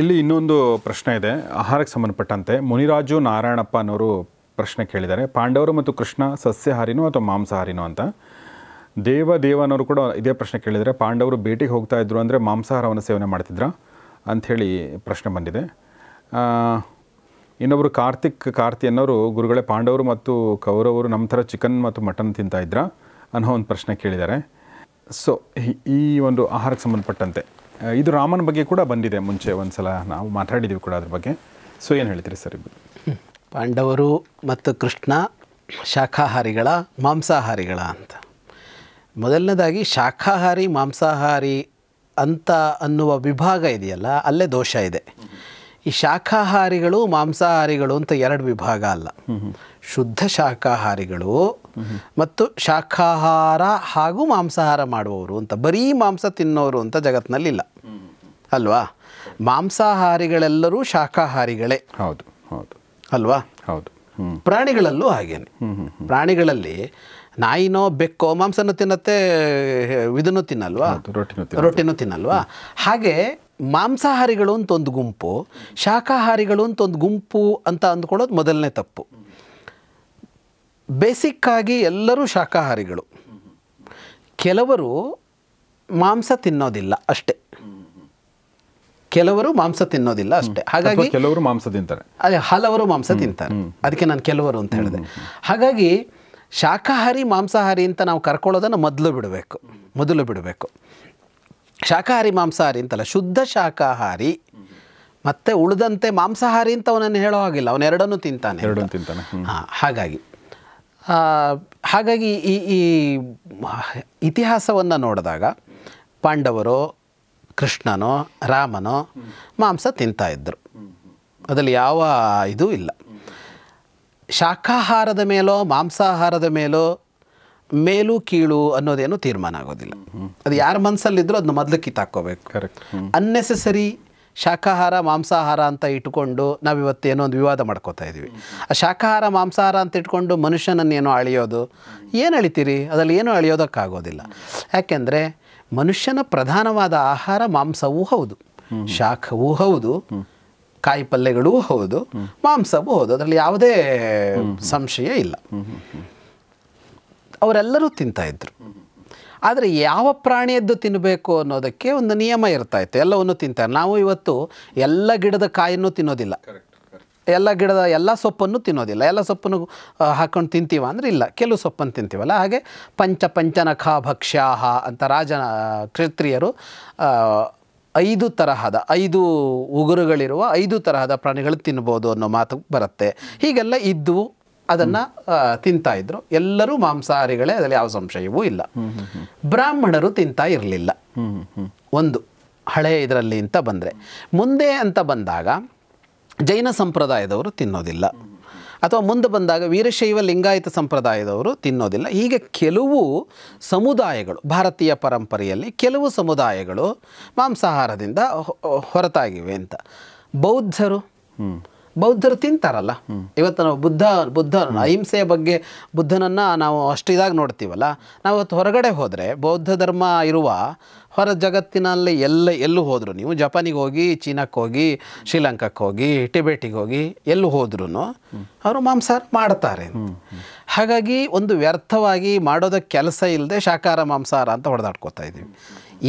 ಇಲ್ಲಿ ಇನ್ನೊಂದು ಪ್ರಶ್ನೆ ಇದೆ ಆಹಾರಕ್ಕೆ ಸಂಬಂಧಪಟ್ಟಂತೆ ಮುನಿರಾಜು ನಾರಾಯಣಪ್ಪ ಅನ್ನೋರು ಪ್ರಶ್ನೆ ಕೇಳಿದ್ದಾರೆ ಪಾಂಡವರು ಮತ್ತು ಕೃಷ್ಣ ಸಸ್ಯಹಾರಿನೋ ಅಥವಾ ಮಾಂಸಾಹಾರಿನೋ ಅಂತ ದೇವ ದೇವನವರು ಕೂಡ ಇದೇ ಪ್ರಶ್ನೆ ಕೇಳಿದರೆ ಪಾಂಡವರು ಭೇಟಿಗೆ ಹೋಗ್ತಾ ಇದ್ರು ಅಂದರೆ ಮಾಂಸಾಹಾರವನ್ನು ಸೇವನೆ ಮಾಡ್ತಿದ್ರ ಅಂಥೇಳಿ ಪ್ರಶ್ನೆ ಬಂದಿದೆ ಇನ್ನೊಬ್ಬರು ಕಾರ್ತಿಕ್ ಕಾರ್ತಿ ಅನ್ನೋರು ಗುರುಗಳೇ ಪಾಂಡವರು ಮತ್ತು ಕೌರವರು ನಮ್ಮ ಥರ ಚಿಕನ್ ಮತ್ತು ಮಟನ್ ತಿಂತಾಯಿದ್ರ ಅನ್ನೋ ಒಂದು ಪ್ರಶ್ನೆ ಕೇಳಿದ್ದಾರೆ ಸೊ ಈ ಒಂದು ಆಹಾರಕ್ಕೆ ಸಂಬಂಧಪಟ್ಟಂತೆ ಇದು ರಾಮನ ಬಗ್ಗೆ ಕೂಡ ಬಂದಿದೆ ಮುಂಚೆ ಒಂದು ಸಲ ನಾವು ಮಾತಾಡಿದ್ದೀವಿ ಕೂಡ ಅದ್ರ ಬಗ್ಗೆ ಸೊ ಏನು ಹೇಳ್ತೀರಿ ಸರ್ ಇಬ್ಬರು ಪಾಂಡವರು ಮತ್ತು ಕೃಷ್ಣ ಶಾಖಾಹಾರಿಗಳ ಮಾಂಸಾಹಾರಿಗಳ ಅಂತ ಮೊದಲನೇದಾಗಿ ಶಾಖಾಹಾರಿ ಮಾಂಸಾಹಾರಿ ಅಂತ ಅನ್ನುವ ವಿಭಾಗ ಇದೆಯಲ್ಲ ಅಲ್ಲೇ ದೋಷ ಇದೆ ಈ ಶಾಖಾಹಾರಿಗಳು ಮಾಂಸಾಹಾರಿಗಳು ಅಂತ ಎರಡು ವಿಭಾಗ ಅಲ್ಲ ಶುದ್ಧ ಶಾಖಾಹಾರಿಗಳು ಮತ್ತು ಶಾಖಾಹಾರ ಹಾಗೂ ಮಾಂಸಾಹಾರ ಮಾಡುವವರು ಅಂತ ಬರೀ ಮಾಂಸ ತಿನ್ನೋರು ಅಂತ ಇಲ್ಲ ಅಲ್ವಾ ಮಾಂಸಾಹಾರಿಗಳೆಲ್ಲರೂ ಶಾಖಾಹಾರಿಗಳೇ ಹೌದು ಹೌದು ಅಲ್ವಾ ಹೌದು ಪ್ರಾಣಿಗಳಲ್ಲೂ ಹಾಗೇನೆ ಪ್ರಾಣಿಗಳಲ್ಲಿ ನಾಯಿನೋ ಬೆಕ್ಕೋ ಮಾಂಸನೂ ತಿನ್ನತ್ತೆ ಇದನ್ನು ತಿನ್ನಲ್ವಾ ರೊಟ್ಟಿನೂ ತಿನ್ನಲ್ವಾ ಹಾಗೆ ಮಾಂಸಾಹಾರಿಗಳು ಅಂತ ಒಂದು ಗುಂಪು ಶಾಖಾಹಾರಿಗಳು ಅಂತ ಒಂದು ಗುಂಪು ಅಂತ ಅಂದ್ಕೊಳ್ಳೋದು ಮೊದಲನೇ ತಪ್ಪು ಬೇಸಿಕ್ಕಾಗಿ ಎಲ್ಲರೂ ಶಾಖಾಹಾರಿಗಳು ಕೆಲವರು ಮಾಂಸ ತಿನ್ನೋದಿಲ್ಲ ಅಷ್ಟೇ ಕೆಲವರು ಮಾಂಸ ತಿನ್ನೋದಿಲ್ಲ ಅಷ್ಟೇ ಹಾಗಾಗಿ ಕೆಲವರು ಮಾಂಸ ತಿಂತಾರೆ ಅದೇ ಹಲವರು ಮಾಂಸ ತಿಂತಾರೆ ಅದಕ್ಕೆ ನಾನು ಕೆಲವರು ಅಂತ ಹೇಳಿದೆ ಹಾಗಾಗಿ ಶಾಖಾಹಾರಿ ಮಾಂಸಾಹಾರಿ ಅಂತ ನಾವು ಕರ್ಕೊಳ್ಳೋದನ್ನು ಮೊದಲು ಬಿಡಬೇಕು ಮೊದಲು ಬಿಡಬೇಕು ಶಾಖಾಹಾರಿ ಮಾಂಸಾಹಾರಿ ಅಂತಲ್ಲ ಶುದ್ಧ ಶಾಖಾಹಾರಿ ಮತ್ತೆ ಉಳಿದಂತೆ ಮಾಂಸಾಹಾರಿ ಅಂತ ಅವನನ್ನು ಹೇಳೋ ಹಾಗಿಲ್ಲ ಅವನೆರಡನ್ನೂ ತಿಂತಾನೆ ಎರಡನ್ನೂ ತಿಂತಾನೆ ಹಾಂ ಹಾಗಾಗಿ ಹಾಗಾಗಿ ಈ ಈ ಇತಿಹಾಸವನ್ನು ನೋಡಿದಾಗ ಪಾಂಡವರು ಕೃಷ್ಣನೋ ರಾಮನೋ ಮಾಂಸ ತಿಂತಾ ಇದ್ದರು ಅದರಲ್ಲಿ ಯಾವ ಇದೂ ಇಲ್ಲ ಶಾಖಾಹಾರದ ಮೇಲೋ ಮಾಂಸಾಹಾರದ ಮೇಲೋ ಮೇಲೂ ಕೀಳು ಅನ್ನೋದೇನು ತೀರ್ಮಾನ ಆಗೋದಿಲ್ಲ ಅದು ಯಾರ ಮನಸ್ಸಲ್ಲಿದ್ದರೂ ಅದನ್ನ ಮೊದಲು ಕಿತ್ತಾಕೋಬೇಕು ಕರೆಕ್ಟ್ ಅನ್ನೆಸೆಸರಿ ಶಾಖಾಹಾರ ಮಾಂಸಾಹಾರ ಅಂತ ಇಟ್ಕೊಂಡು ಏನೋ ಒಂದು ವಿವಾದ ಮಾಡ್ಕೋತಾ ಇದ್ದೀವಿ ಆ ಶಾಖಾಹಾರ ಮಾಂಸಾಹಾರ ಅಂತ ಇಟ್ಕೊಂಡು ಏನೋ ಅಳಿಯೋದು ಏನು ಅಳಿತೀರಿ ಅದರಲ್ಲಿ ಏನೂ ಅಳಿಯೋದಕ್ಕಾಗೋದಿಲ್ಲ ಯಾಕೆಂದರೆ ಮನುಷ್ಯನ ಪ್ರಧಾನವಾದ ಆಹಾರ ಮಾಂಸವೂ ಹೌದು ಶಾಖವೂ ಹೌದು ಕಾಯಿ ಪಲ್ಯಗಳೂ ಹೌದು ಮಾಂಸವೂ ಹೌದು ಅದರಲ್ಲಿ ಯಾವುದೇ ಸಂಶಯ ಇಲ್ಲ ಅವರೆಲ್ಲರೂ ತಿಂತಾಯಿದ್ರು ಆದರೆ ಯಾವ ಪ್ರಾಣಿಯದ್ದು ತಿನ್ನಬೇಕು ಅನ್ನೋದಕ್ಕೆ ಒಂದು ನಿಯಮ ಇರ್ತಾ ಇತ್ತು ಎಲ್ಲವನ್ನು ತಿಂತಾರೆ ನಾವು ಇವತ್ತು ಎಲ್ಲ ಗಿಡದ ಕಾಯನ್ನು ತಿನ್ನೋದಿಲ್ಲ ಎಲ್ಲ ಗಿಡದ ಎಲ್ಲ ಸೊಪ್ಪನ್ನು ತಿನ್ನೋದಿಲ್ಲ ಎಲ್ಲ ಸೊಪ್ಪನ್ನು ಹಾಕೊಂಡು ತಿಂತೀವ ಅಂದರೆ ಇಲ್ಲ ಕೆಲವು ಸೊಪ್ಪನ್ನು ತಿಂತೀವಲ್ಲ ಹಾಗೆ ಪಂಚ ಪಂಚನಖ ಭಕ್ಷ್ಯಾಹ ಅಂತ ರಾಜ ಕ್ಷತ್ರಿಯರು ಐದು ತರಹದ ಐದು ಉಗುರುಗಳಿರುವ ಐದು ತರಹದ ಪ್ರಾಣಿಗಳು ತಿನ್ಬೋದು ಅನ್ನೋ ಮಾತು ಬರುತ್ತೆ ಹೀಗೆಲ್ಲ ಇದ್ದು ಅದನ್ನು ತಿಂತಾ ಇದ್ರು ಎಲ್ಲರೂ ಮಾಂಸಾಹಾರಿಗಳೇ ಅದರಲ್ಲಿ ಯಾವ ಸಂಶಯವೂ ಇಲ್ಲ ಬ್ರಾಹ್ಮಣರು ತಿಂತಾ ಇರಲಿಲ್ಲ ಒಂದು ಹಳೆಯ ಇದರಲ್ಲಿ ಅಂತ ಬಂದರೆ ಮುಂದೆ ಅಂತ ಬಂದಾಗ ಜೈನ ಸಂಪ್ರದಾಯದವರು ತಿನ್ನೋದಿಲ್ಲ ಅಥವಾ ಮುಂದೆ ಬಂದಾಗ ವೀರಶೈವ ಲಿಂಗಾಯತ ಸಂಪ್ರದಾಯದವರು ತಿನ್ನೋದಿಲ್ಲ ಹೀಗೆ ಕೆಲವು ಸಮುದಾಯಗಳು ಭಾರತೀಯ ಪರಂಪರೆಯಲ್ಲಿ ಕೆಲವು ಸಮುದಾಯಗಳು ಮಾಂಸಾಹಾರದಿಂದ ಹೊರತಾಗಿವೆ ಅಂತ ಬೌದ್ಧರು ಬೌದ್ಧರು ತಿಂತಾರಲ್ಲ ಇವತ್ತು ನಾವು ಬುದ್ಧ ಬುದ್ಧ ಅಹಿಂಸೆಯ ಬಗ್ಗೆ ಬುದ್ಧನನ್ನು ನಾವು ಅಷ್ಟು ಇದಾಗಿ ನೋಡ್ತೀವಲ್ಲ ನಾವು ಹೊರಗಡೆ ಹೋದರೆ ಬೌದ್ಧ ಧರ್ಮ ಇರುವ ಹೊರ ಜಗತ್ತಿನಲ್ಲಿ ಎಲ್ಲ ಎಲ್ಲೂ ಹೋದರೂ ನೀವು ಜಪಾನಿಗೆ ಹೋಗಿ ಚೀನಾಕ್ಕೆ ಹೋಗಿ ಶ್ರೀಲಂಕಾಕ್ಕೆ ಹೋಗಿ ಟಿಬೆಟಿಗೆ ಹೋಗಿ ಎಲ್ಲೂ ಹೋದ್ರೂ ಅವರು ಮಾಂಸಾಹಾರ ಮಾಡ್ತಾರೆ ಹಾಗಾಗಿ ಒಂದು ವ್ಯರ್ಥವಾಗಿ ಮಾಡೋದಕ್ಕೆ ಕೆಲಸ ಇಲ್ಲದೆ ಶಾಖಾರ ಮಾಂಸಾಹಾರ ಅಂತ ಹೊಡೆದಾಡ್ಕೋತಾ ಇದ್ದೀವಿ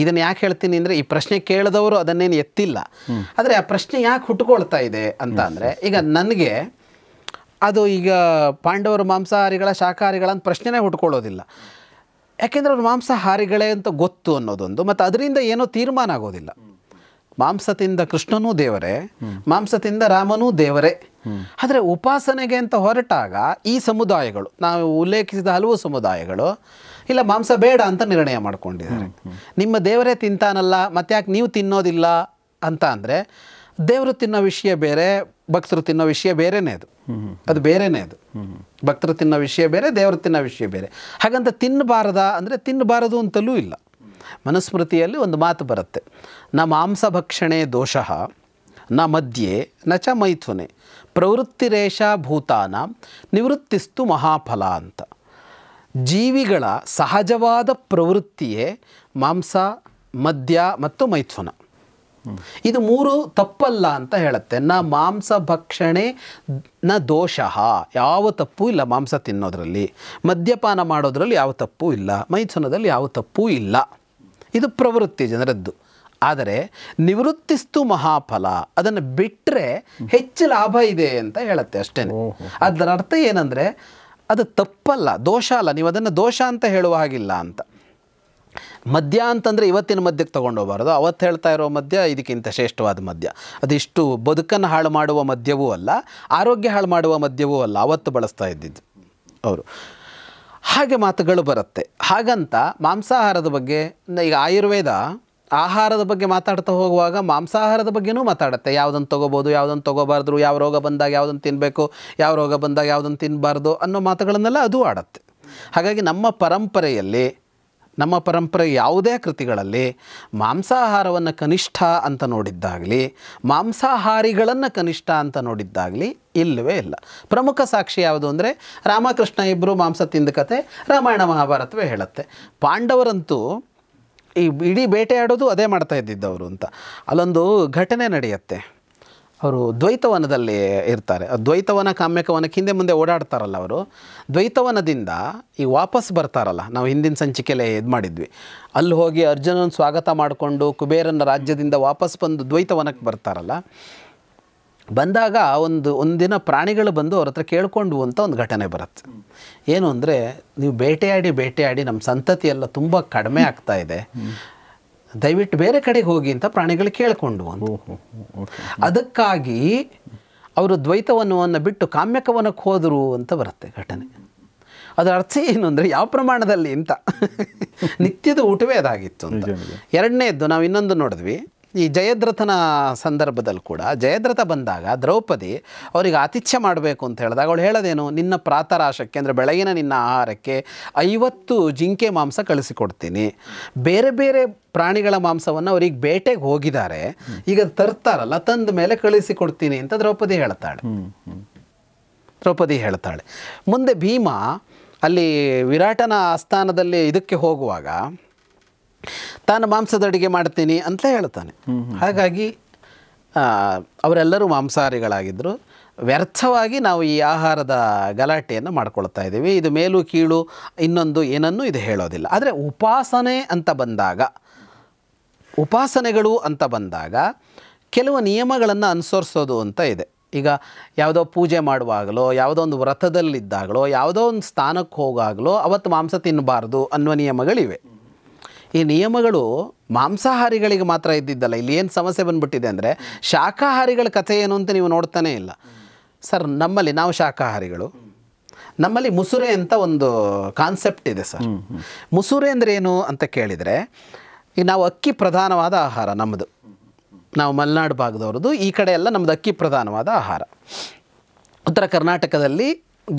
ಇದನ್ನು ಯಾಕೆ ಹೇಳ್ತೀನಿ ಅಂದರೆ ಈ ಪ್ರಶ್ನೆ ಕೇಳಿದವರು ಅದನ್ನೇನು ಎತ್ತಿಲ್ಲ ಆದರೆ ಆ ಪ್ರಶ್ನೆ ಯಾಕೆ ಹುಟ್ಟುಕೊಳ್ತಾ ಇದೆ ಅಂತ ಅಂದರೆ ಈಗ ನನಗೆ ಅದು ಈಗ ಪಾಂಡವರು ಮಾಂಸಾಹಾರಿಗಳ ಶಾಖಾಹಾರಿಗಳಂತ ಪ್ರಶ್ನೆನೇ ಹುಟ್ಕೊಳ್ಳೋದಿಲ್ಲ ಯಾಕೆಂದರೆ ಅವ್ರು ಮಾಂಸಾಹಾರಿಗಳೇ ಅಂತ ಗೊತ್ತು ಅನ್ನೋದೊಂದು ಮತ್ತು ಅದರಿಂದ ಏನೋ ತೀರ್ಮಾನ ಆಗೋದಿಲ್ಲ ಮಾಂಸದಿಂದ ಕೃಷ್ಣನೂ ದೇವರೇ ಮಾಂಸದಿಂದ ರಾಮನೂ ದೇವರೇ ಆದರೆ ಉಪಾಸನೆಗೆ ಅಂತ ಹೊರಟಾಗ ಈ ಸಮುದಾಯಗಳು ನಾವು ಉಲ್ಲೇಖಿಸಿದ ಹಲವು ಸಮುದಾಯಗಳು ಇಲ್ಲ ಮಾಂಸ ಬೇಡ ಅಂತ ನಿರ್ಣಯ ಮಾಡ್ಕೊಂಡಿದ್ದಾರೆ ನಿಮ್ಮ ದೇವರೇ ತಿಂತಾನಲ್ಲ ಯಾಕೆ ನೀವು ತಿನ್ನೋದಿಲ್ಲ ಅಂತ ಅಂದರೆ ದೇವರು ತಿನ್ನೋ ವಿಷಯ ಬೇರೆ ಭಕ್ತರು ತಿನ್ನೋ ವಿಷಯ ಬೇರೆನೇ ಅದು ಅದು ಬೇರೆನೇ ಅದು ಭಕ್ತರು ತಿನ್ನೋ ವಿಷಯ ಬೇರೆ ದೇವರು ತಿನ್ನೋ ವಿಷಯ ಬೇರೆ ಹಾಗಂತ ತಿನ್ನಬಾರದ ಅಂದರೆ ತಿನ್ನಬಾರದು ಅಂತಲೂ ಇಲ್ಲ ಮನುಸ್ಮೃತಿಯಲ್ಲಿ ಒಂದು ಮಾತು ಬರುತ್ತೆ ನ ಮಾಂಸ ಭಕ್ಷಣೆ ದೋಷಃ ನ ಮಧ್ಯೆ ನ ಚ ಮೈಥುನೆ ಪ್ರವೃತ್ತಿರೇಷ ಭೂತಾನ ನಿವೃತ್ತಿಸ್ತು ಮಹಾಫಲ ಅಂತ ಜೀವಿಗಳ ಸಹಜವಾದ ಪ್ರವೃತ್ತಿಯೇ ಮಾಂಸ ಮದ್ಯ ಮತ್ತು ಮೈಥುನ ಇದು ಮೂರು ತಪ್ಪಲ್ಲ ಅಂತ ಹೇಳುತ್ತೆ ನ ಮಾಂಸ ಭಕ್ಷಣೆ ನ ದೋಷ ಯಾವ ತಪ್ಪು ಇಲ್ಲ ಮಾಂಸ ತಿನ್ನೋದ್ರಲ್ಲಿ ಮದ್ಯಪಾನ ಮಾಡೋದ್ರಲ್ಲಿ ಯಾವ ತಪ್ಪು ಇಲ್ಲ ಮೈಸೂನದಲ್ಲಿ ಯಾವ ತಪ್ಪೂ ಇಲ್ಲ ಇದು ಪ್ರವೃತ್ತಿ ಜನರದ್ದು ಆದರೆ ನಿವೃತ್ತಿಸ್ತು ಮಹಾಫಲ ಅದನ್ನು ಬಿಟ್ಟರೆ ಹೆಚ್ಚು ಲಾಭ ಇದೆ ಅಂತ ಹೇಳುತ್ತೆ ಅಷ್ಟೇ ಅದರ ಅರ್ಥ ಏನಂದರೆ ಅದು ತಪ್ಪಲ್ಲ ದೋಷ ಅಲ್ಲ ನೀವು ಅದನ್ನು ದೋಷ ಅಂತ ಹೇಳುವ ಹಾಗಿಲ್ಲ ಅಂತ ಮದ್ಯ ಅಂತಂದರೆ ಇವತ್ತಿನ ಮದ್ಯಕ್ಕೆ ತೊಗೊಂಡು ಹೋಗಬಾರ್ದು ಅವತ್ತು ಹೇಳ್ತಾ ಇರೋ ಮದ್ಯ ಇದಕ್ಕಿಂತ ಶ್ರೇಷ್ಠವಾದ ಮದ್ಯ ಇಷ್ಟು ಬದುಕನ್ನು ಹಾಳು ಮಾಡುವ ಮದ್ಯವೂ ಅಲ್ಲ ಆರೋಗ್ಯ ಹಾಳು ಮಾಡುವ ಮದ್ಯವೂ ಅಲ್ಲ ಅವತ್ತು ಬಳಸ್ತಾ ಇದ್ದಿದ್ದು ಅವರು ಹಾಗೆ ಮಾತುಗಳು ಬರುತ್ತೆ ಹಾಗಂತ ಮಾಂಸಾಹಾರದ ಬಗ್ಗೆ ಈಗ ಆಯುರ್ವೇದ ಆಹಾರದ ಬಗ್ಗೆ ಮಾತಾಡ್ತಾ ಹೋಗುವಾಗ ಮಾಂಸಾಹಾರದ ಬಗ್ಗೆನೂ ಮಾತಾಡುತ್ತೆ ಯಾವುದನ್ನು ತೊಗೋಬೋದು ಯಾವುದನ್ನು ತೊಗೋಬಾರ್ದು ಯಾವ ರೋಗ ಬಂದಾಗ ಯಾವುದನ್ನು ತಿನ್ನಬೇಕು ಯಾವ ರೋಗ ಬಂದಾಗ ಯಾವುದನ್ನು ತಿನ್ನಬಾರ್ದು ಅನ್ನೋ ಮಾತುಗಳನ್ನೆಲ್ಲ ಅದು ಆಡತ್ತೆ ಹಾಗಾಗಿ ನಮ್ಮ ಪರಂಪರೆಯಲ್ಲಿ ನಮ್ಮ ಪರಂಪರೆ ಯಾವುದೇ ಕೃತಿಗಳಲ್ಲಿ ಮಾಂಸಾಹಾರವನ್ನು ಕನಿಷ್ಠ ಅಂತ ನೋಡಿದ್ದಾಗಲಿ ಮಾಂಸಾಹಾರಿಗಳನ್ನು ಕನಿಷ್ಠ ಅಂತ ನೋಡಿದ್ದಾಗಲಿ ಇಲ್ಲವೇ ಇಲ್ಲ ಪ್ರಮುಖ ಸಾಕ್ಷಿ ಯಾವುದು ಅಂದರೆ ರಾಮಕೃಷ್ಣ ಇಬ್ಬರು ಮಾಂಸ ತಿಂದ ಕತೆ ರಾಮಾಯಣ ಮಹಾಭಾರತವೇ ಹೇಳುತ್ತೆ ಪಾಂಡವರಂತೂ ಈ ಇಡೀ ಬೇಟೆಯಾಡೋದು ಅದೇ ಮಾಡ್ತಾ ಇದ್ದಿದ್ದವರು ಅಂತ ಅಲ್ಲೊಂದು ಘಟನೆ ನಡೆಯುತ್ತೆ ಅವರು ದ್ವೈತವನದಲ್ಲಿ ಇರ್ತಾರೆ ದ್ವೈತವನ ಕಾಮ್ಯಕವನಕ್ಕೆ ಹಿಂದೆ ಮುಂದೆ ಓಡಾಡ್ತಾರಲ್ಲ ಅವರು ದ್ವೈತವನದಿಂದ ಈ ವಾಪಸ್ ಬರ್ತಾರಲ್ಲ ನಾವು ಹಿಂದಿನ ಸಂಚಿಕೆಯಲ್ಲೇ ಇದು ಮಾಡಿದ್ವಿ ಅಲ್ಲಿ ಹೋಗಿ ಅರ್ಜುನನ ಸ್ವಾಗತ ಮಾಡಿಕೊಂಡು ಕುಬೇರನ ರಾಜ್ಯದಿಂದ ವಾಪಸ್ ಬಂದು ದ್ವೈತವನಕ್ಕೆ ಬರ್ತಾರಲ್ಲ ಬಂದಾಗ ಒಂದು ಒಂದಿನ ಪ್ರಾಣಿಗಳು ಬಂದು ಅವ್ರ ಹತ್ರ ಕೇಳ್ಕೊಂಡು ಅಂತ ಒಂದು ಘಟನೆ ಬರುತ್ತೆ ಏನು ಅಂದರೆ ನೀವು ಬೇಟೆಯಾಡಿ ಬೇಟೆಯಾಡಿ ನಮ್ಮ ಸಂತತಿ ತುಂಬ ಕಡಿಮೆ ಆಗ್ತಾ ಇದೆ ದಯವಿಟ್ಟು ಬೇರೆ ಕಡೆಗೆ ಹೋಗಿ ಅಂತ ಪ್ರಾಣಿಗಳು ಕೇಳಿಕೊಂಡು ಅದಕ್ಕಾಗಿ ಅವರು ದ್ವೈತವನ್ನು ಬಿಟ್ಟು ಕಾಮ್ಯಕವನಕ್ಕೆ ಹೋದರು ಅಂತ ಬರುತ್ತೆ ಘಟನೆ ಅದರ ಅರ್ಥ ಏನು ಅಂದರೆ ಯಾವ ಪ್ರಮಾಣದಲ್ಲಿ ಅಂತ ನಿತ್ಯದ ಊಟವೇ ಅದಾಗಿತ್ತು ಅಂತ ಎರಡನೇದ್ದು ನಾವು ಇನ್ನೊಂದು ನೋಡಿದ್ವಿ ಈ ಜಯದ್ರಥನ ಸಂದರ್ಭದಲ್ಲಿ ಕೂಡ ಜಯದ್ರಥ ಬಂದಾಗ ದ್ರೌಪದಿ ಅವರಿಗೆ ಆತಿಥ್ಯ ಮಾಡಬೇಕು ಅಂತ ಹೇಳಿದಾಗ ಅವಳು ಹೇಳೋದೇನು ನಿನ್ನ ಪ್ರಾತರಾಶಕ್ಕೆ ಅಂದರೆ ಬೆಳಗಿನ ನಿನ್ನ ಆಹಾರಕ್ಕೆ ಐವತ್ತು ಜಿಂಕೆ ಮಾಂಸ ಕಳಿಸಿಕೊಡ್ತೀನಿ ಬೇರೆ ಬೇರೆ ಪ್ರಾಣಿಗಳ ಮಾಂಸವನ್ನು ಅವ್ರಿಗೆ ಬೇಟೆಗೆ ಹೋಗಿದ್ದಾರೆ ಈಗ ತರ್ತಾರಲ್ಲ ತಂದ ಮೇಲೆ ಕಳಿಸಿಕೊಡ್ತೀನಿ ಅಂತ ದ್ರೌಪದಿ ಹೇಳ್ತಾಳೆ ದ್ರೌಪದಿ ಹೇಳ್ತಾಳೆ ಮುಂದೆ ಭೀಮ ಅಲ್ಲಿ ವಿರಾಟನ ಆಸ್ಥಾನದಲ್ಲಿ ಇದಕ್ಕೆ ಹೋಗುವಾಗ ತಾನು ಮಾಂಸದ ಅಡುಗೆ ಮಾಡ್ತೀನಿ ಅಂತ ಹೇಳ್ತಾನೆ ಹಾಗಾಗಿ ಅವರೆಲ್ಲರೂ ಮಾಂಸಾಹಾರಿಗಳಾಗಿದ್ದರು ವ್ಯರ್ಥವಾಗಿ ನಾವು ಈ ಆಹಾರದ ಗಲಾಟೆಯನ್ನು ಮಾಡ್ಕೊಳ್ತಾ ಇದ್ದೀವಿ ಇದು ಮೇಲು ಕೀಳು ಇನ್ನೊಂದು ಏನನ್ನೂ ಇದು ಹೇಳೋದಿಲ್ಲ ಆದರೆ ಉಪಾಸನೆ ಅಂತ ಬಂದಾಗ ಉಪಾಸನೆಗಳು ಅಂತ ಬಂದಾಗ ಕೆಲವು ನಿಯಮಗಳನ್ನು ಅನುಸರಿಸೋದು ಅಂತ ಇದೆ ಈಗ ಯಾವುದೋ ಪೂಜೆ ಮಾಡುವಾಗಲೋ ಯಾವುದೋ ಒಂದು ವ್ರತದಲ್ಲಿದ್ದಾಗಲೋ ಯಾವುದೋ ಒಂದು ಸ್ಥಾನಕ್ಕೆ ಹೋಗಾಗಲೋ ಅವತ್ತು ಮಾಂಸ ತಿನ್ನಬಾರ್ದು ಅನ್ನುವ ನಿಯಮಗಳಿವೆ ಈ ನಿಯಮಗಳು ಮಾಂಸಾಹಾರಿಗಳಿಗೆ ಮಾತ್ರ ಇದ್ದಿದ್ದಲ್ಲ ಇಲ್ಲಿ ಏನು ಸಮಸ್ಯೆ ಬಂದ್ಬಿಟ್ಟಿದೆ ಅಂದರೆ ಶಾಖಾಹಾರಿಗಳ ಕಥೆ ಏನು ಅಂತ ನೀವು ನೋಡ್ತಾನೇ ಇಲ್ಲ ಸರ್ ನಮ್ಮಲ್ಲಿ ನಾವು ಶಾಖಾಹಾರಿಗಳು ನಮ್ಮಲ್ಲಿ ಮುಸುರೆ ಅಂತ ಒಂದು ಕಾನ್ಸೆಪ್ಟ್ ಇದೆ ಸರ್ ಮುಸುರೆ ಅಂದರೆ ಏನು ಅಂತ ಕೇಳಿದರೆ ಈ ನಾವು ಅಕ್ಕಿ ಪ್ರಧಾನವಾದ ಆಹಾರ ನಮ್ಮದು ನಾವು ಮಲೆನಾಡು ಭಾಗದವ್ರದ್ದು ಈ ಕಡೆ ಎಲ್ಲ ನಮ್ಮದು ಅಕ್ಕಿ ಪ್ರಧಾನವಾದ ಆಹಾರ ಉತ್ತರ ಕರ್ನಾಟಕದಲ್ಲಿ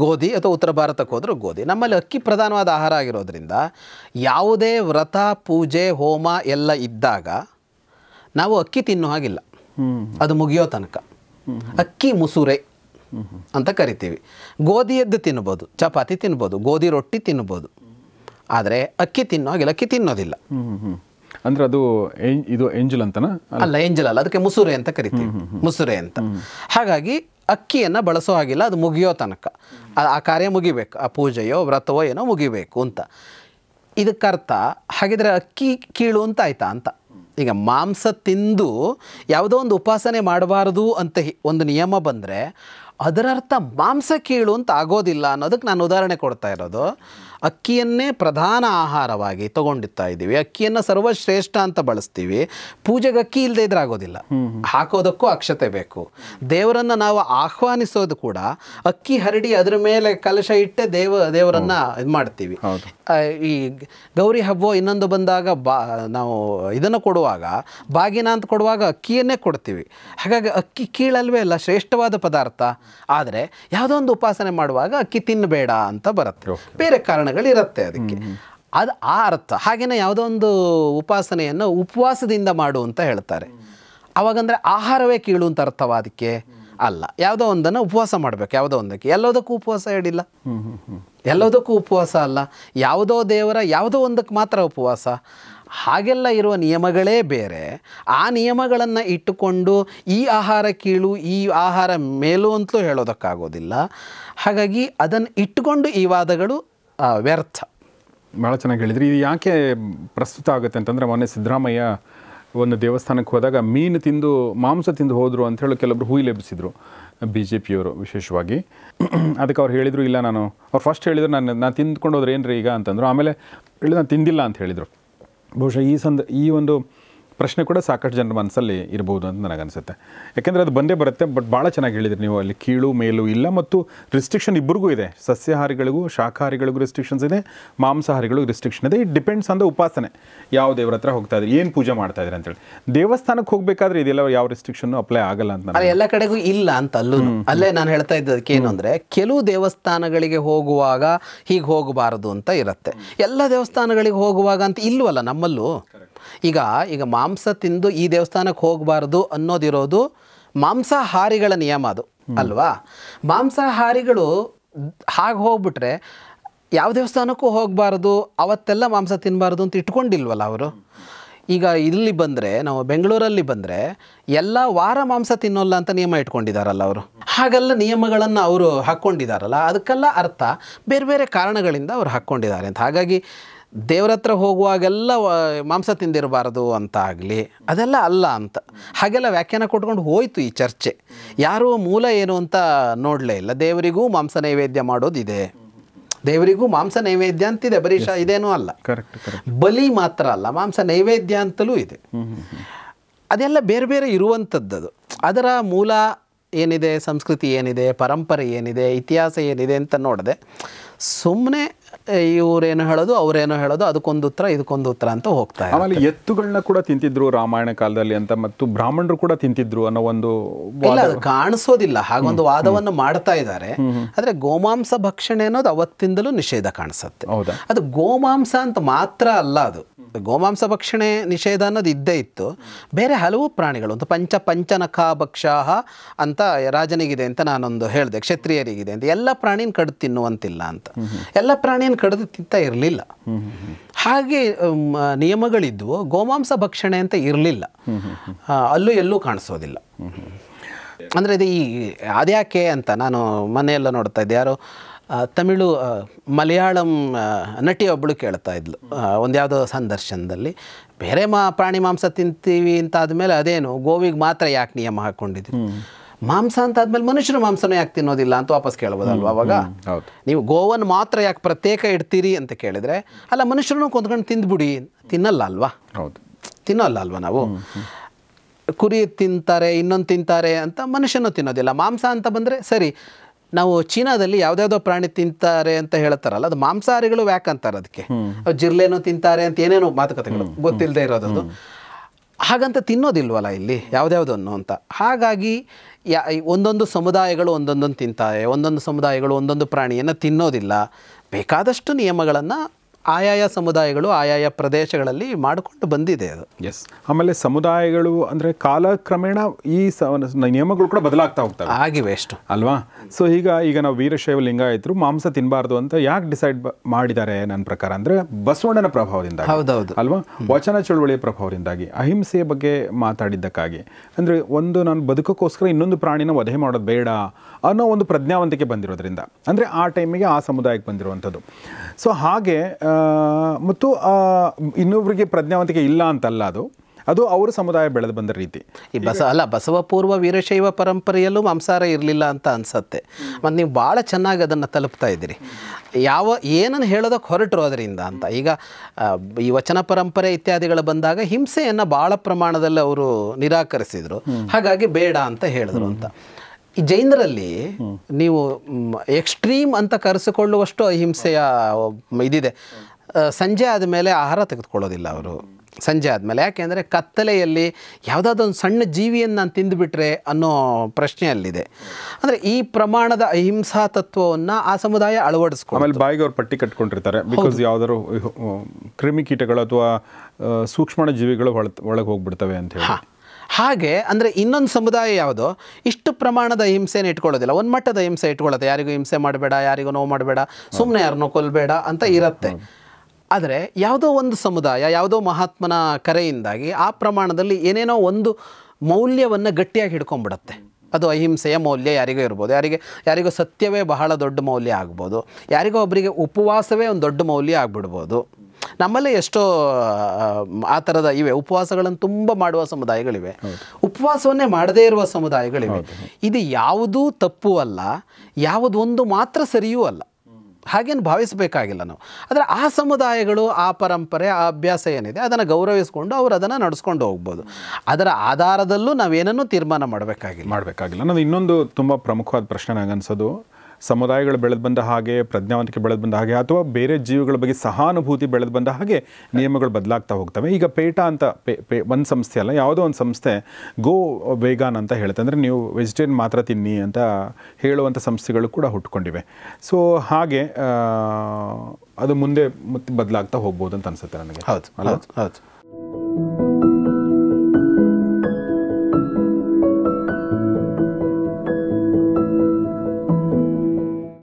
ಗೋಧಿ ಅಥವಾ ಉತ್ತರ ಭಾರತಕ್ಕೆ ಹೋದರೂ ಗೋಧಿ ನಮ್ಮಲ್ಲಿ ಅಕ್ಕಿ ಪ್ರಧಾನವಾದ ಆಹಾರ ಆಗಿರೋದ್ರಿಂದ ಯಾವುದೇ ವ್ರತ ಪೂಜೆ ಹೋಮ ಎಲ್ಲ ಇದ್ದಾಗ ನಾವು ಅಕ್ಕಿ ತಿನ್ನೋ ಹಾಗಿಲ್ಲ ಅದು ಮುಗಿಯೋ ತನಕ ಅಕ್ಕಿ ಮುಸುರೆ ಅಂತ ಕರಿತೀವಿ ಗೋಧಿಯದ್ದು ತಿನ್ಬೋದು ಚಪಾತಿ ತಿನ್ಬೋದು ಗೋಧಿ ರೊಟ್ಟಿ ತಿನ್ಬೋದು ಆದರೆ ಅಕ್ಕಿ ತಿನ್ನೋ ಹಾಗಿಲ್ಲ ಅಕ್ಕಿ ತಿನ್ನೋದಿಲ್ಲ ಅಂದ್ರೆ ಅದು ಇದು ಏಂಜಲ್ ಅಂತನ ಅಲ್ಲ ಏಂಜಲ್ ಅಲ್ಲ ಅದಕ್ಕೆ ಮುಸುರೆ ಅಂತ ಕರಿತೀವಿ ಮುಸುರೆ ಅಂತ ಹಾಗಾಗಿ ಅಕ್ಕಿಯನ್ನು ಬಳಸೋ ಹಾಗಿಲ್ಲ ಅದು ಮುಗಿಯೋ ತನಕ ಆ ಕಾರ್ಯ ಮುಗಿಬೇಕು ಆ ಪೂಜೆಯೋ ವ್ರತವೋ ಏನೋ ಮುಗಿಬೇಕು ಅಂತ ಇದಕ್ಕರ್ಥ ಹಾಗಿದ್ರೆ ಅಕ್ಕಿ ಕೀಳು ಅಂತ ಆಯ್ತಾ ಅಂತ ಈಗ ಮಾಂಸ ತಿಂದು ಯಾವುದೋ ಒಂದು ಉಪಾಸನೆ ಮಾಡಬಾರದು ಅಂತ ಒಂದು ನಿಯಮ ಬಂದರೆ ಅದರರ್ಥ ಮಾಂಸ ಕೀಳು ಅಂತ ಆಗೋದಿಲ್ಲ ಅನ್ನೋದಕ್ಕೆ ನಾನು ಉದಾಹರಣೆ ಕೊಡ್ತಾ ಇರೋದು ಅಕ್ಕಿಯನ್ನೇ ಪ್ರಧಾನ ಆಹಾರವಾಗಿ ತಗೊಂಡಿರ್ತಾ ಇದ್ದೀವಿ ಅಕ್ಕಿಯನ್ನು ಸರ್ವಶ್ರೇಷ್ಠ ಅಂತ ಬಳಸ್ತೀವಿ ಪೂಜೆಗೆ ಅಕ್ಕಿ ಇಲ್ಲದೆ ಇದ್ರೆ ಆಗೋದಿಲ್ಲ ಹಾಕೋದಕ್ಕೂ ಅಕ್ಷತೆ ಬೇಕು ದೇವರನ್ನು ನಾವು ಆಹ್ವಾನಿಸೋದು ಕೂಡ ಅಕ್ಕಿ ಹರಡಿ ಅದರ ಮೇಲೆ ಕಲಶ ಇಟ್ಟೆ ದೇವ ದೇವರನ್ನು ಇದು ಮಾಡ್ತೀವಿ ಈ ಗೌರಿ ಹಬ್ಬ ಇನ್ನೊಂದು ಬಂದಾಗ ಬಾ ನಾವು ಇದನ್ನು ಕೊಡುವಾಗ ಬಾಗಿನ ಅಂತ ಕೊಡುವಾಗ ಅಕ್ಕಿಯನ್ನೇ ಕೊಡ್ತೀವಿ ಹಾಗಾಗಿ ಅಕ್ಕಿ ಕೀಳಲ್ವೇ ಅಲ್ಲ ಶ್ರೇಷ್ಠವಾದ ಪದಾರ್ಥ ಆದರೆ ಯಾವುದೋ ಒಂದು ಉಪಾಸನೆ ಮಾಡುವಾಗ ಅಕ್ಕಿ ತಿನ್ನಬೇಡ ಅಂತ ಬರುತ್ತೆ ಬೇರೆ ಕಾರಣ ಕಾರಣಗಳಿರುತ್ತೆ ಅದಕ್ಕೆ ಅದು ಆ ಅರ್ಥ ಹಾಗೇನೆ ಯಾವುದೋ ಒಂದು ಉಪಾಸನೆಯನ್ನು ಉಪವಾಸದಿಂದ ಮಾಡು ಅಂತ ಹೇಳ್ತಾರೆ ಅವಾಗಂದರೆ ಆಹಾರವೇ ಕೀಳು ಅಂತ ಅರ್ಥವ ಅದಕ್ಕೆ ಅಲ್ಲ ಯಾವುದೋ ಒಂದನ್ನು ಉಪವಾಸ ಮಾಡಬೇಕು ಯಾವುದೋ ಒಂದಕ್ಕೆ ಎಲ್ಲೋದಕ್ಕೂ ಉಪವಾಸ ಹೇಳಿಲ್ಲ ಎಲ್ಲೋದಕ್ಕೂ ಉಪವಾಸ ಅಲ್ಲ ಯಾವುದೋ ದೇವರ ಯಾವುದೋ ಒಂದಕ್ಕೆ ಮಾತ್ರ ಉಪವಾಸ ಹಾಗೆಲ್ಲ ಇರುವ ನಿಯಮಗಳೇ ಬೇರೆ ಆ ನಿಯಮಗಳನ್ನು ಇಟ್ಟುಕೊಂಡು ಈ ಆಹಾರ ಕೀಳು ಈ ಆಹಾರ ಮೇಲು ಅಂತಲೂ ಹೇಳೋದಕ್ಕಾಗೋದಿಲ್ಲ ಹಾಗಾಗಿ ಅದನ್ನು ಇಟ್ಟುಕೊಂಡು ಈ ವಾದಗಳು ವ್ಯರ್ಥ ಭಾಳ ಚೆನ್ನಾಗಿ ಹೇಳಿದ್ರಿ ಇದು ಯಾಕೆ ಪ್ರಸ್ತುತ ಆಗುತ್ತೆ ಅಂತಂದರೆ ಮೊನ್ನೆ ಸಿದ್ದರಾಮಯ್ಯ ಒಂದು ದೇವಸ್ಥಾನಕ್ಕೆ ಹೋದಾಗ ಮೀನು ತಿಂದು ಮಾಂಸ ತಿಂದು ಹೋದರು ಅಂತ ಹೇಳಿ ಕೆಲವರು ಹೂಯಿಲೆಬ್ಬಿಸಿದ್ರು ಬಿ ಜೆ ಪಿಯವರು ವಿಶೇಷವಾಗಿ ಅದಕ್ಕೆ ಅವ್ರು ಹೇಳಿದರು ಇಲ್ಲ ನಾನು ಅವ್ರು ಫಸ್ಟ್ ಹೇಳಿದ್ರು ನಾನು ನಾನು ತಿಂದ್ಕೊಂಡು ಹೋದ್ರೆ ರೀ ಈಗ ಅಂತಂದರು ಆಮೇಲೆ ನಾನು ತಿಂದಿಲ್ಲ ಅಂತ ಹೇಳಿದರು ಬಹುಶಃ ಈ ಸಂದ ಈ ಒಂದು ಪ್ರಶ್ನೆ ಕೂಡ ಸಾಕಷ್ಟು ಜನರ ಮನಸ್ಸಲ್ಲಿ ಇರಬಹುದು ಅಂತ ನನಗನ್ಸುತ್ತೆ ಯಾಕೆಂದ್ರೆ ಅದು ಬಂದೇ ಬರುತ್ತೆ ಬಟ್ ಭಾಳ ಚೆನ್ನಾಗಿ ಹೇಳಿದ್ರಿ ನೀವು ಅಲ್ಲಿ ಕೀಳು ಮೇಲು ಇಲ್ಲ ಮತ್ತು ರಿಸ್ಟ್ರಿಕ್ಷನ್ ಇಬ್ಬರಿಗೂ ಇದೆ ಸಸ್ಯಾಹಾರಿಗಳಿಗೂ ಶಾಖಾಹಾರಿಗಳಿಗೂ ರಿಸ್ಟ್ರಿಕ್ಷನ್ಸ್ ಇದೆ ಮಾಂಸಾಹಾರಿಗಳಿಗೂ ರಿಸ್ಟ್ರಿಕ್ಷನ್ ಇದೆ ಇಟ್ ಡಿಪೆಂಡ್ಸ್ ದ ಉಪಾಸನೆ ಯಾವ ದೇವ್ರ ಹತ್ರ ಹೋಗ್ತಾ ಇದ್ರೆ ಏನು ಪೂಜೆ ಮಾಡ್ತಾ ಇದ್ರೆ ಅಂತೇಳಿ ದೇವಸ್ಥಾನಕ್ಕೆ ಹೋಗಬೇಕಾದ್ರೆ ಇದೆಲ್ಲ ಯಾವ ರಿಸ್ಟ್ರಿಕ್ಷನ್ ಅಪ್ಲೈ ಆಗಲ್ಲ ಅಂತ ಎಲ್ಲ ಕಡೆಗೂ ಇಲ್ಲ ಅಂತ ಅಲ್ಲೂ ಅಲ್ಲೇ ನಾನು ಹೇಳ್ತಾ ಇದ್ದದಕ್ಕೆ ಏನು ಅಂದರೆ ಕೆಲವು ದೇವಸ್ಥಾನಗಳಿಗೆ ಹೋಗುವಾಗ ಹೀಗೆ ಹೋಗಬಾರದು ಅಂತ ಇರುತ್ತೆ ಎಲ್ಲ ದೇವಸ್ಥಾನಗಳಿಗೆ ಹೋಗುವಾಗ ಅಂತ ಇಲ್ಲವಲ್ಲ ನಮ್ಮಲ್ಲೂ ಈಗ ಈಗ ಮಾಂಸ ತಿಂದು ಈ ದೇವಸ್ಥಾನಕ್ಕೆ ಹೋಗಬಾರ್ದು ಅನ್ನೋದಿರೋದು ಮಾಂಸಾಹಾರಿಗಳ ನಿಯಮ ಅದು ಅಲ್ವಾ ಮಾಂಸಾಹಾರಿಗಳು ಹಾಗೆ ಹೋಗ್ಬಿಟ್ರೆ ಯಾವ ದೇವಸ್ಥಾನಕ್ಕೂ ಹೋಗಬಾರ್ದು ಅವತ್ತೆಲ್ಲ ಮಾಂಸ ತಿನ್ನಬಾರ್ದು ಅಂತ ಇಟ್ಕೊಂಡಿಲ್ವಲ್ಲ ಅವರು ಈಗ ಇಲ್ಲಿ ಬಂದರೆ ನಾವು ಬೆಂಗಳೂರಲ್ಲಿ ಬಂದರೆ ಎಲ್ಲ ವಾರ ಮಾಂಸ ತಿನ್ನೋಲ್ಲ ಅಂತ ನಿಯಮ ಇಟ್ಕೊಂಡಿದ್ದಾರಲ್ಲ ಅವರು ಹಾಗೆಲ್ಲ ನಿಯಮಗಳನ್ನು ಅವರು ಹಾಕ್ಕೊಂಡಿದ್ದಾರಲ್ಲ ಅದಕ್ಕೆಲ್ಲ ಅರ್ಥ ಬೇರೆ ಬೇರೆ ಕಾರಣಗಳಿಂದ ಅವರು ಹಾಕ್ಕೊಂಡಿದ್ದಾರೆ ಅಂತ ಹಾಗಾಗಿ ದೇವ್ರ ಹತ್ರ ಹೋಗುವಾಗೆಲ್ಲ ಮಾಂಸ ತಿಂದಿರಬಾರ್ದು ಅಂತ ಆಗಲಿ ಅದೆಲ್ಲ ಅಲ್ಲ ಅಂತ ಹಾಗೆಲ್ಲ ವ್ಯಾಖ್ಯಾನ ಕೊಟ್ಕೊಂಡು ಹೋಯಿತು ಈ ಚರ್ಚೆ ಯಾರೂ ಮೂಲ ಏನು ಅಂತ ನೋಡಲೇ ಇಲ್ಲ ದೇವರಿಗೂ ಮಾಂಸ ನೈವೇದ್ಯ ಮಾಡೋದಿದೆ ದೇವರಿಗೂ ಮಾಂಸ ನೈವೇದ್ಯ ಅಂತಿದೆ ಬರೀ ಇದೇನೂ ಅಲ್ಲ ಬಲಿ ಮಾತ್ರ ಅಲ್ಲ ಮಾಂಸ ನೈವೇದ್ಯ ಅಂತಲೂ ಇದೆ ಅದೆಲ್ಲ ಬೇರೆ ಬೇರೆ ಇರುವಂಥದ್ದದು ಅದರ ಮೂಲ ಏನಿದೆ ಸಂಸ್ಕೃತಿ ಏನಿದೆ ಪರಂಪರೆ ಏನಿದೆ ಇತಿಹಾಸ ಏನಿದೆ ಅಂತ ನೋಡಿದೆ ಸುಮ್ಮನೆ ಇವರೇನು ಹೇಳೋದು ಅವರೇನು ಹೇಳೋದು ಅದಕ್ಕೊಂದು ಉತ್ತರ ಇದಕ್ಕೊಂದು ಉತ್ತರ ಅಂತ ಹೋಗ್ತಾ ಆಮೇಲೆ ಎತ್ತುಗಳನ್ನ ಕೂಡ ತಿಂತಿದ್ರು ರಾಮಾಯಣ ಕಾಲದಲ್ಲಿ ಅಂತ ಮತ್ತು ಬ್ರಾಹ್ಮಣರು ಕೂಡ ತಿಂತಿದ್ರು ಅನ್ನೋ ಒಂದು ಕಾಣಿಸೋದಿಲ್ಲ ಹಾಗೊಂದು ವಾದವನ್ನು ಮಾಡ್ತಾ ಇದ್ದಾರೆ ಆದ್ರೆ ಗೋಮಾಂಸ ಭಕ್ಷಣೆ ಅನ್ನೋದು ಅವತ್ತಿಂದಲೂ ನಿಷೇಧ ಕಾಣಿಸುತ್ತೆ ಅದು ಗೋಮಾಂಸ ಅಂತ ಮಾತ್ರ ಅಲ್ಲ ಅದು ಗೋಮಾಂಸ ಭಕ್ಷಣೆ ನಿಷೇಧ ಅನ್ನೋದು ಇದ್ದೇ ಇತ್ತು ಬೇರೆ ಹಲವು ಪ್ರಾಣಿಗಳು ಒಂದು ಪಂಚ ಪಂಚನಖಾ ಭಕ್ಷಾಹ ಅಂತ ರಾಜನಿಗಿದೆ ಅಂತ ನಾನೊಂದು ಹೇಳಿದೆ ಕ್ಷತ್ರಿಯರಿಗಿದೆ ಅಂತ ಎಲ್ಲ ಪ್ರಾಣಿನ ಕಡಿದು ತಿನ್ನುವಂತಿಲ್ಲ ಅಂತ ಎಲ್ಲ ಪ್ರಾಣಿನ ಕಡಿದು ತಿಂತ ಇರಲಿಲ್ಲ ಹಾಗೆ ನಿಯಮಗಳಿದ್ದವು ಗೋಮಾಂಸ ಭಕ್ಷಣೆ ಅಂತ ಇರಲಿಲ್ಲ ಅಲ್ಲೂ ಎಲ್ಲೂ ಕಾಣಿಸೋದಿಲ್ಲ ಅಂದರೆ ಇದು ಈ ಅದ್ಯಾಕೆ ಅಂತ ನಾನು ಮನೆಯೆಲ್ಲ ನೋಡ್ತಾ ಇದ್ದೆ ಯಾರೋ ತಮಿಳು ಮಲಯಾಳಂ ನಟಿಯೊಬ್ಬಳು ಕೇಳ್ತಾ ಇದ್ಲು ಒಂದು ಯಾವುದೋ ಸಂದರ್ಶನದಲ್ಲಿ ಬೇರೆ ಮಾ ಪ್ರಾಣಿ ಮಾಂಸ ತಿಂತೀವಿ ಅಂತ ಆದಮೇಲೆ ಅದೇನು ಗೋವಿಗೆ ಮಾತ್ರ ಯಾಕೆ ನಿಯಮ ಹಾಕ್ಕೊಂಡಿದ್ವಿ ಮಾಂಸ ಅಂತ ಆದ್ಮೇಲೆ ಮನುಷ್ಯರು ಮಾಂಸನ ಯಾಕೆ ತಿನ್ನೋದಿಲ್ಲ ಅಂತ ವಾಪಸ್ ಕೇಳ್ಬೋದಲ್ವ ಅವಾಗ ನೀವು ಗೋವನ್ನು ಮಾತ್ರ ಯಾಕೆ ಪ್ರತ್ಯೇಕ ಇಡ್ತೀರಿ ಅಂತ ಕೇಳಿದರೆ ಅಲ್ಲ ಮನುಷ್ಯರನ್ನು ಕೊಂದ್ಕೊಂಡು ತಿಂದ್ಬಿಡಿ ತಿನ್ನಲ್ಲ ಅಲ್ವಾ ಹೌದು ತಿನ್ನಲ್ಲ ಅಲ್ವಾ ನಾವು ಕುರಿ ತಿಂತಾರೆ ಇನ್ನೊಂದು ತಿಂತಾರೆ ಅಂತ ಮನುಷ್ಯನೂ ತಿನ್ನೋದಿಲ್ಲ ಮಾಂಸ ಅಂತ ಬಂದರೆ ಸರಿ ನಾವು ಚೀನಾದಲ್ಲಿ ಯಾವ್ದಾವ್ದೋ ಪ್ರಾಣಿ ತಿಂತಾರೆ ಅಂತ ಹೇಳ್ತಾರಲ್ಲ ಅದು ಮಾಂಸಾಹಾರಿಗಳು ಅಂತಾರೆ ಅದಕ್ಕೆ ಅವ್ರು ತಿಂತಾರೆ ಅಂತ ಏನೇನೋ ಮಾತುಕತೆಗಳು ಗೊತ್ತಿಲ್ಲದೆ ಇರೋದದು ಹಾಗಂತ ತಿನ್ನೋದಿಲ್ವಲ್ಲ ಇಲ್ಲಿ ಯಾವುದ್ಯಾವುದನ್ನು ಅಂತ ಹಾಗಾಗಿ ಯಾ ಒಂದೊಂದು ಸಮುದಾಯಗಳು ಒಂದೊಂದನ್ನು ತಿಂತಾರೆ ಒಂದೊಂದು ಸಮುದಾಯಗಳು ಒಂದೊಂದು ಪ್ರಾಣಿಯನ್ನು ತಿನ್ನೋದಿಲ್ಲ ಬೇಕಾದಷ್ಟು ನಿಯಮಗಳನ್ನು ಆಯಾಯ ಸಮುದಾಯಗಳು ಆಯಾಯ ಪ್ರದೇಶಗಳಲ್ಲಿ ಮಾಡಿಕೊಂಡು ಬಂದಿದೆ ಅದು ಎಸ್ ಆಮೇಲೆ ಸಮುದಾಯಗಳು ಅಂದರೆ ಕಾಲಕ್ರಮೇಣ ಈ ನಿಯಮಗಳು ಕೂಡ ಬದಲಾಗ್ತಾ ಹೋಗ್ತವೆ ಆಗಿವೆ ಎಷ್ಟು ಅಲ್ವಾ ಸೊ ಈಗ ಈಗ ನಾವು ವೀರಶೈವ ಲಿಂಗಾಯತರು ಮಾಂಸ ತಿನ್ನಬಾರ್ದು ಅಂತ ಯಾಕೆ ಡಿಸೈಡ್ ಮಾಡಿದ್ದಾರೆ ನನ್ನ ಪ್ರಕಾರ ಅಂದರೆ ಬಸವಣ್ಣನ ಪ್ರಭಾವದಿಂದ ಹೌದೌದು ಅಲ್ವಾ ವಚನ ಚಳುವಳಿಯ ಪ್ರಭಾವದಿಂದಾಗಿ ಅಹಿಂಸೆಯ ಬಗ್ಗೆ ಮಾತಾಡಿದ್ದಕ್ಕಾಗಿ ಅಂದರೆ ಒಂದು ನಾನು ಬದುಕಕ್ಕೋಸ್ಕರ ಇನ್ನೊಂದು ಪ್ರಾಣಿನ ವಧೆ ಮಾಡೋದು ಬೇಡ ಅನ್ನೋ ಒಂದು ಪ್ರಜ್ಞಾವಂತಿಕೆ ಬಂದಿರೋದ್ರಿಂದ ಅಂದರೆ ಆ ಟೈಮಿಗೆ ಆ ಸಮುದಾಯಕ್ಕೆ ಬಂದಿರುವಂಥದ್ದು ಸೊ ಹಾಗೆ ಮತ್ತು ಇನ್ನೊಬ್ಬರಿಗೆ ಪ್ರಜ್ಞಾವಂತಿಕೆ ಇಲ್ಲ ಅಂತಲ್ಲ ಅದು ಅದು ಅವರ ಸಮುದಾಯ ಬೆಳೆದು ಬಂದ ರೀತಿ ಈ ಬಸ ಅಲ್ಲ ಬಸವ ಪೂರ್ವ ವೀರಶೈವ ಪರಂಪರೆಯಲ್ಲೂ ಮಾಂಸಾಹಾರ ಇರಲಿಲ್ಲ ಅಂತ ಅನಿಸತ್ತೆ ಮತ್ತು ನೀವು ಭಾಳ ಚೆನ್ನಾಗಿ ಅದನ್ನು ತಲುಪ್ತಾ ಇದ್ದೀರಿ ಯಾವ ಏನನ್ನು ಹೇಳೋದಕ್ಕೆ ಹೊರಟರು ಅದರಿಂದ ಅಂತ ಈಗ ಈ ವಚನ ಪರಂಪರೆ ಇತ್ಯಾದಿಗಳು ಬಂದಾಗ ಹಿಂಸೆಯನ್ನು ಭಾಳ ಪ್ರಮಾಣದಲ್ಲಿ ಅವರು ನಿರಾಕರಿಸಿದರು ಹಾಗಾಗಿ ಬೇಡ ಅಂತ ಹೇಳಿದ್ರು ಅಂತ ಈ ಜೈನರಲ್ಲಿ ನೀವು ಎಕ್ಸ್ಟ್ರೀಮ್ ಅಂತ ಕರೆಸಿಕೊಳ್ಳುವಷ್ಟು ಅಹಿಂಸೆಯ ಇದಿದೆ ಸಂಜೆ ಆದಮೇಲೆ ಆಹಾರ ತೆಗೆದುಕೊಳ್ಳೋದಿಲ್ಲ ಅವರು ಸಂಜೆ ಆದಮೇಲೆ ಯಾಕೆಂದರೆ ಕತ್ತಲೆಯಲ್ಲಿ ಯಾವುದಾದ್ರು ಒಂದು ಸಣ್ಣ ಜೀವಿಯನ್ನು ನಾನು ತಿಂದುಬಿಟ್ರೆ ಅನ್ನೋ ಪ್ರಶ್ನೆ ಅಲ್ಲಿದೆ ಅಂದರೆ ಈ ಪ್ರಮಾಣದ ಅಹಿಂಸಾ ತತ್ವವನ್ನು ಆ ಸಮುದಾಯ ಅಳವಡಿಸ್ಕೊಂಡು ಆಮೇಲೆ ಬಾಯಿಗೆ ಅವ್ರು ಪಟ್ಟಿ ಕಟ್ಕೊಂಡಿರ್ತಾರೆ ಬಿಕಾಸ್ ಯಾವುದಾದ್ರು ಕ್ರಿಮಿಕೀಟಗಳು ಅಥವಾ ಸೂಕ್ಷ್ಮ ಜೀವಿಗಳು ಒಳಗೆ ಹೋಗ್ಬಿಡ್ತವೆ ಅಂತ ಹೇಳಿ ಹಾಗೆ ಅಂದರೆ ಇನ್ನೊಂದು ಸಮುದಾಯ ಯಾವುದೋ ಇಷ್ಟು ಪ್ರಮಾಣದ ಹಿಂಸೆನ ಇಟ್ಕೊಳ್ಳೋದಿಲ್ಲ ಒಂದು ಮಟ್ಟದ ಹಿಂಸೆ ಇಟ್ಕೊಳ್ಳುತ್ತೆ ಯಾರಿಗೂ ಹಿಂಸೆ ಮಾಡಬೇಡ ಯಾರಿಗೂ ನೋವು ಮಾಡಬೇಡ ಸುಮ್ಮನೆ ಯಾರನ್ನೂ ಕೊಲ್ಲಬೇಡ ಅಂತ ಇರುತ್ತೆ ಆದರೆ ಯಾವುದೋ ಒಂದು ಸಮುದಾಯ ಯಾವುದೋ ಮಹಾತ್ಮನ ಕರೆಯಿಂದಾಗಿ ಆ ಪ್ರಮಾಣದಲ್ಲಿ ಏನೇನೋ ಒಂದು ಮೌಲ್ಯವನ್ನು ಗಟ್ಟಿಯಾಗಿ ಹಿಡ್ಕೊಂಬಿಡುತ್ತೆ ಅದು ಅಹಿಂಸೆಯ ಮೌಲ್ಯ ಯಾರಿಗೂ ಇರ್ಬೋದು ಯಾರಿಗೆ ಯಾರಿಗೂ ಸತ್ಯವೇ ಬಹಳ ದೊಡ್ಡ ಮೌಲ್ಯ ಆಗ್ಬೋದು ಯಾರಿಗೋ ಒಬ್ಬರಿಗೆ ಉಪವಾಸವೇ ಒಂದು ದೊಡ್ಡ ಮೌಲ್ಯ ಆಗ್ಬಿಡ್ಬೋದು ನಮ್ಮಲ್ಲೇ ಎಷ್ಟೋ ಆ ಥರದ ಇವೆ ಉಪವಾಸಗಳನ್ನು ತುಂಬ ಮಾಡುವ ಸಮುದಾಯಗಳಿವೆ ಉಪವಾಸವನ್ನೇ ಮಾಡದೇ ಇರುವ ಸಮುದಾಯಗಳಿವೆ ಇದು ಯಾವುದೂ ತಪ್ಪು ಅಲ್ಲ ಯಾವುದೊಂದು ಮಾತ್ರ ಸರಿಯೂ ಅಲ್ಲ ಹಾಗೇನು ಭಾವಿಸಬೇಕಾಗಿಲ್ಲ ನಾವು ಆದರೆ ಆ ಸಮುದಾಯಗಳು ಆ ಪರಂಪರೆ ಆ ಅಭ್ಯಾಸ ಏನಿದೆ ಅದನ್ನು ಗೌರವಿಸಿಕೊಂಡು ಅವರು ಅದನ್ನು ನಡೆಸ್ಕೊಂಡು ಹೋಗ್ಬೋದು ಅದರ ಆಧಾರದಲ್ಲೂ ನಾವೇನನ್ನು ತೀರ್ಮಾನ ಮಾಡಬೇಕಾಗಿಲ್ಲ ಮಾಡಬೇಕಾಗಿಲ್ಲ ನಾನು ಇನ್ನೊಂದು ತುಂಬ ಪ್ರಮುಖವಾದ ಪ್ರಶ್ನೆ ನನಗನ್ಸೋದು ಸಮುದಾಯಗಳು ಬೆಳೆದು ಬಂದ ಹಾಗೆ ಪ್ರಜ್ಞಾವಂತಿಕೆ ಬೆಳೆದು ಬಂದ ಹಾಗೆ ಅಥವಾ ಬೇರೆ ಜೀವಿಗಳ ಬಗ್ಗೆ ಸಹಾನುಭೂತಿ ಬೆಳೆದು ಬಂದ ಹಾಗೆ ನಿಯಮಗಳು ಬದಲಾಗ್ತಾ ಹೋಗ್ತವೆ ಈಗ ಪೇಟಾ ಅಂತ ಪೇ ಪೇ ಒಂದು ಸಂಸ್ಥೆ ಅಲ್ಲ ಯಾವುದೋ ಒಂದು ಸಂಸ್ಥೆ ಗೋ ವೇಗಾನ್ ಅಂತ ಹೇಳುತ್ತೆ ಅಂದರೆ ನೀವು ವೆಜಿಟೇರಿಯನ್ ಮಾತ್ರ ತಿನ್ನಿ ಅಂತ ಹೇಳುವಂಥ ಸಂಸ್ಥೆಗಳು ಕೂಡ ಹುಟ್ಕೊಂಡಿವೆ ಸೊ ಹಾಗೆ ಅದು ಮುಂದೆ ಮತ್ತೆ ಬದಲಾಗ್ತಾ ಹೋಗ್ಬೋದು ಅಂತ ಅನಿಸುತ್ತೆ ನನಗೆ ಹೌದು ಹೌದು ಹೌದು